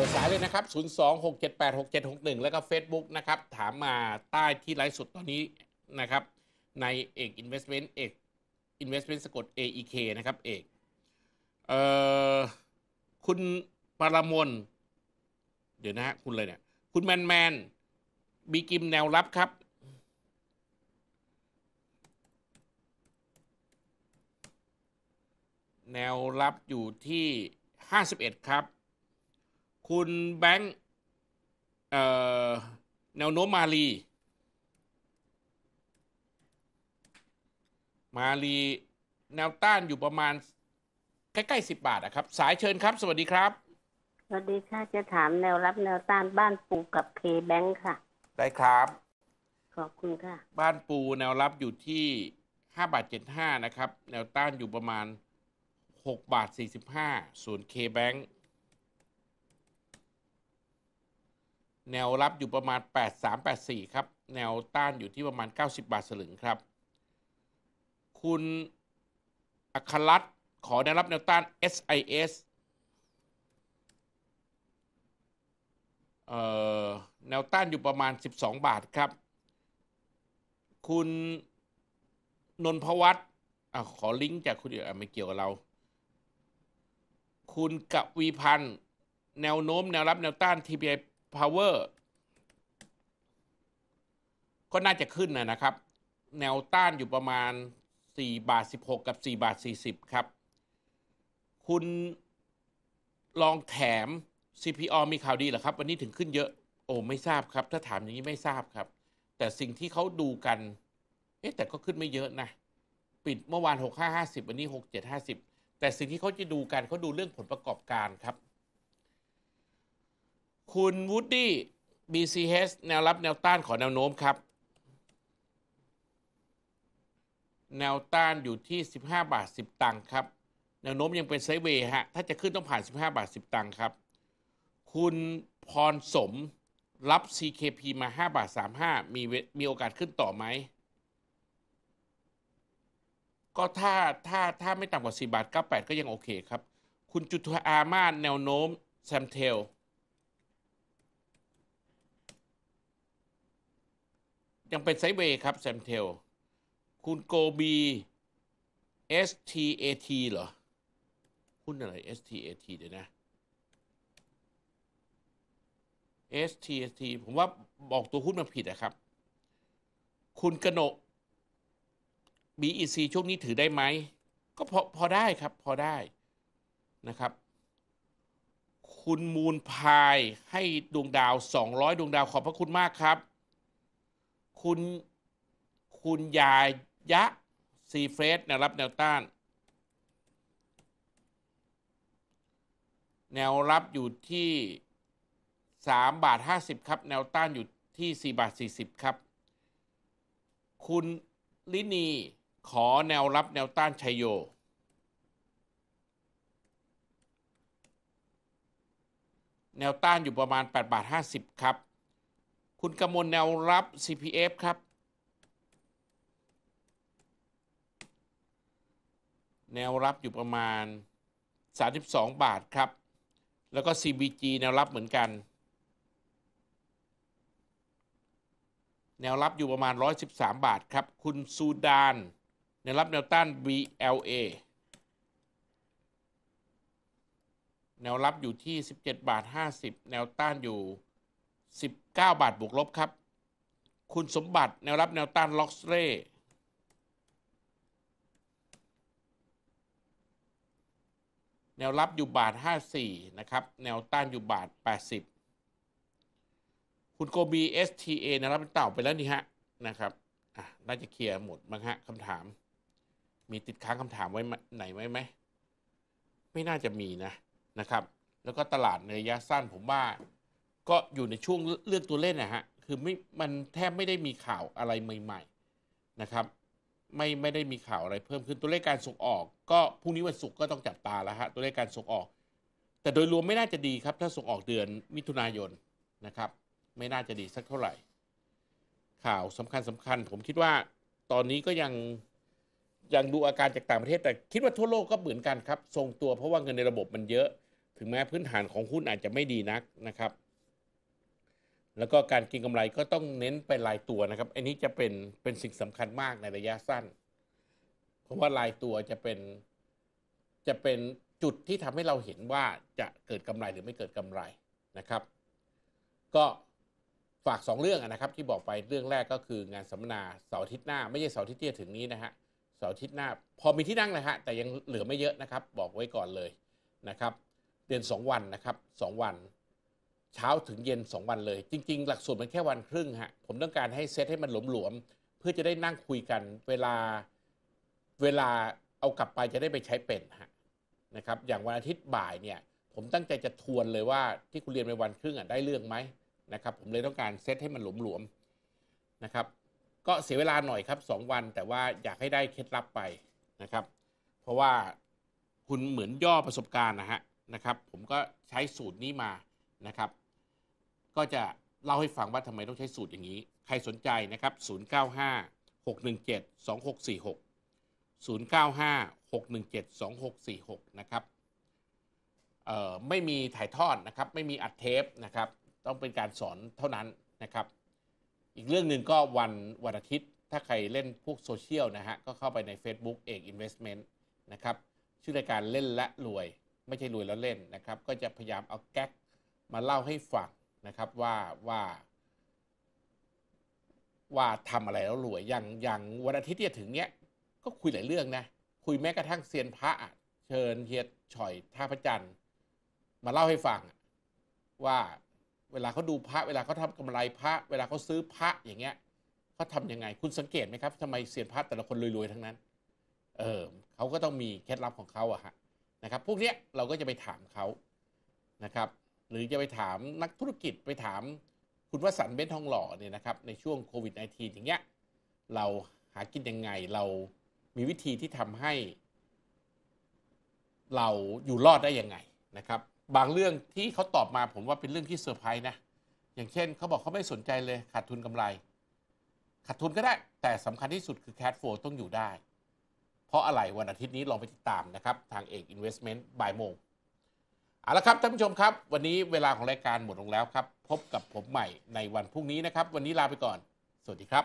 ปิดสายเลยนะครับ 026786761 แล้วก็ Facebook นะครับ ถามมาใต้ที่ไลฟ์สดตอนนี้นะครับ ในเอกอินเวสเมนต์เอกอินเวสเมนต์สกด AEK นะครับเอก เอ่อคุณปรมนเดี๋ยวนะฮะคุณเลยเนี่ย คุณแมนแมน บีกิมแนวรับครับ แนวรับอยู่ที่ 51 ครับคุณแบงค์แนวโน้มมาลี มาลีแนวต้านอยู่ประมาณใกล้ๆสิบบาทนะครับสายเชิญครับสวัสดีครับสวัสดีค่ะจะถามแนวรับ แนวต้านบ้านปูกับเคแบงค่ะ ได้ครับขอบคุณค่ะ บ้านปูแนวรับอยู่ที่ห้าบาทเจ็ดห้านะครับ แนวต้านอยู่ประมาณหกบาทสี่สิบห้าส่วนเคแบงค์แนวรับอยู่ประมาณ 8384ครับ แนวต้านอยู่ที่ประมาณ 90 บาทสลึงครับ คุณอัครลัต์ขอแนวรับแนวต้าน SIS แนวต้านอยู่ประมาณ 12 บาทครับ คุณนนพวัตรขอลิงก์จากคุณไม่เกี่ยวกับเรา คุณกวีพันธ์แนวโน้ม แนวรับแนวต้าน TPI power ก็น่าจะขึ้นนะครับ แนวต้านอยู่ประมาณ4บาท16 กับ4บาท40 ครับ คุณลองแถม CPO มีข่าวดีหรอครับวันนี้ถึงขึ้นเยอะโอ้ ไม่ทราบครับ ถ้าถามอย่างนี้ไม่ทราบครับ แต่สิ่งที่เขาดูกัน เอ๊ะ แต่ก็ขึ้นไม่เยอะนะ ปิดเมื่อวาน6550 วันนี้ 6750 แต่สิ่งที่เขาจะดูกันเขาดูเรื่องผลประกอบการครับคุณวูดดี้ BCH แนวรับแนวต้านขอแนวโน้มครับ แนวต้านอยู่ที่ 15 บาท 10 ตังค์ครับ แนวโน้มยังเป็นไซด์เวย์ฮะ ถ้าจะขึ้นต้องผ่าน 15 บาท 10 ตังค์ครับ คุณพรสมรับ CKP มา 5 บาท 35 มีมีโอกาสขึ้นต่อไหม ก็ถ้าถ้าถ้าไม่ต่ำกว่า 4 บาท98ก็ยังโอเคครับ คุณจุธาอามาแนวโน้มแซมเทลยังเป็นไซเวย์ครับ แซมเทล คุณโกบี STAT เหรอ หุ้นอะไร STAT เดี๋ยวนะ STAT ผมว่าบอกตัวหุ้นมาผิดนะครับ คุณกระนก BEC ช่วงนี้ถือได้ไหม ก็พอพอได้ครับ พอได้นะครับ คุณมูลพายให้ดวงดาว 200 ดวงดาวขอบพระคุณมากครับคุณคุณยายยะซีเฟสแนวรับแนวต้าน แนวรับอยู่ที่3บาท50 ครับ แนวต้านอยู่ที่4บาท40 ครับ คุณลินีขอแนวรับแนวต้านชัยโย แนวต้านอยู่ประมาณ8บาท50 ครับคุณกำมลแนวรับ CPF ครับ แนวรับอยู่ประมาณ 32 บาท ครับ แล้วก็ CBG แนวรับเหมือนกัน แนวรับอยู่ประมาณ 113 บาท ครับ คุณซูดานแนวรับแนวต้าน BLA แนวรับอยู่ที่ 17 บาท 50 แนวต้านอยู่19 บาทบวกลบครับ คุณสมบัติแนวรับแนวต้านล็อกเร่แนวรับอยู่บาท 54 นะครับ แนวต้านอยู่บาท 80 คุณโกบี STA แนวรับเป็นเต่าไปแล้วนี่ฮะนะครับ น่าจะเคลียร์หมดมั้งฮะคำถาม มีติดค้างคำถามไว้ไหนไว้ไหม ไม่น่าจะมีนะนะครับ แล้วก็ตลาดในระยะสั้นผมว่าก็อยู่ในช่วงเลือกตัวเล่นนะฮะ คือไม่ มันแทบไม่ได้มีข่าวอะไรใหม่ ๆนะครับ ไม่ไม่ได้มีข่าวอะไรเพิ่มขึ้นตัวเลขการส่งออก ก็พรุ่งนี้วันศุกร์ก็ต้องจับตาแล้วฮะตัวเลขการส่งออก แต่โดยรวมไม่น่าจะดีครับ ถ้าส่งออกเดือนมิถุนายนนะครับ ไม่น่าจะดีสักเท่าไหร่ ข่าวสำคัญสำคัญผมคิดว่าตอนนี้ก็ยังยังดูอาการจากต่างประเทศ แต่คิดว่าทั่วโลกก็เหมือนกันครับทรงตัว เพราะว่าเงินในระบบมันเยอะ ถึงแม้พื้นฐานของหุ้นอาจจะไม่ดีนักนะครับแล้วก็การกินกำไรก็ต้องเน้นไปรายตัวนะครับอันนี้จะเป็นเป็นสิ่งสำคัญมากในระยะสั้นเพราะว่ารายตัวจะเป็นจะเป็นจุดที่ทำให้เราเห็นว่าจะเกิดกำไรหรือไม่เกิดกำไรนะครับ ก็ฝาก 2 เรื่องนะครับ ที่บอกไปเรื่องแรกก็คืองานสัมมนาเสาร์อาทิตย์หน้าไม่ใช่เสาร์อาทิตย์ที่จถึงนี้นะฮะเสาร์อาทิตย์หน้าพอมีที่นั่งนะฮะแต่ยังเหลือไม่เยอะนะครับ บอกไว้ก่อนเลยนะครับเดือน2 วันนะครับ2วันเช้าถึงเย็น 2 วันเลย จริงๆ หลักสูตรมันแค่วันครึ่งฮะผมต้องการให้เซตให้มันหลวมๆเพื่อจะได้นั่งคุยกันเวลาเวลาเอากลับไปจะได้ไปใช้เป็นฮะนะครับอย่างวันอาทิตย์บ่ายเนี่ยผมตั้งใจจะทวนเลยว่าที่คุณเรียนไปวันครึ่งอ่ะได้เรื่องไหมนะครับ ผมเลยต้องการเซตให้มันหลวมๆนะครับ ก็เสียเวลาหน่อยครับ 2 วันแต่ว่าอยากให้ได้เคล็ดลับไปนะครับ เพราะว่าคุณเหมือนย่อประสบการณ์นะฮะนะครับ ผมก็ใช้สูตรนี้มานะครับ ก็จะเล่าให้ฟังว่าทำไมต้องใช้สูตรอย่างนี้ ใครสนใจนะครับ095 617 2646 095 617 2646นะครับไม่มีถ่ายทอดนะครับ ไม่มีอัดเทปนะครับ ต้องเป็นการสอนเท่านั้นนะครับ อีกเรื่องหนึ่งก็วันวันอาทิตย์ ถ้าใครเล่นพวกโซเชียลนะฮะ ก็เข้าไปใน Facebook เอก Investment นะครับ ชื่อรายการเล่นและรวย ไม่ใช่รวยแล้วเล่นนะครับ ก็จะพยายามเอาแก๊กมาเล่าให้ฟังนะครับ ว่าว่า ว่าทำอะไรแล้วรวยอย่างอย่างวันอาทิตย์ที่ถึง เนี้ยก็คุยหลายเรื่องนะคุยแม้กระทั่งเซียนพระเชิญเฮียฉ่อยท่าพระจันทร์มาเล่าให้ฟังว่าเวลาเขาดูพระ เวลาเขาทากำไรพระ เวลาเขาซื้อพระอย่างเงี้ยเขาทำยังไงคุณสังเกตไหมครับทำไมเซียนพระแต่ละคนรวยๆทั้งนั้นเออเขาก็ต้องมีเคล็ดลับของเขาอะฮะนะครับ พวกเนี้ยเราก็จะไปถามเขานะครับหรือจะไปถามนักธุรกิจไปถามคุณวสันต์เบนทองหล่อเนี่ยนะครับในช่วงโควิด -19 อย่างเงี้ยเราหากินยังไงเรามีวิธีที่ทำให้เราอยู่รอดได้ยังไงนะครับบางเรื่องที่เขาตอบมาผมว่าเป็นเรื่องที่เซอร์ไพรส์นะอย่างเช่นเขาบอกเขาไม่สนใจเลยขาดทุนกำไรขาดทุนก็ได้ แต่สำคัญที่สุดคือแคดโฟต้องอยู่ได้ เพราะอะไรวันอาทิตย์นี้ลองไปติดตามนะครับทางเอก Investment บ่ายโมงเอาละครับท่านผู้ชมครับ วันนี้เวลาของรายการหมดลงแล้วครับ พบกับผมใหม่ในวันพรุ่งนี้นะครับ วันนี้ลาไปก่อน สวัสดีครับ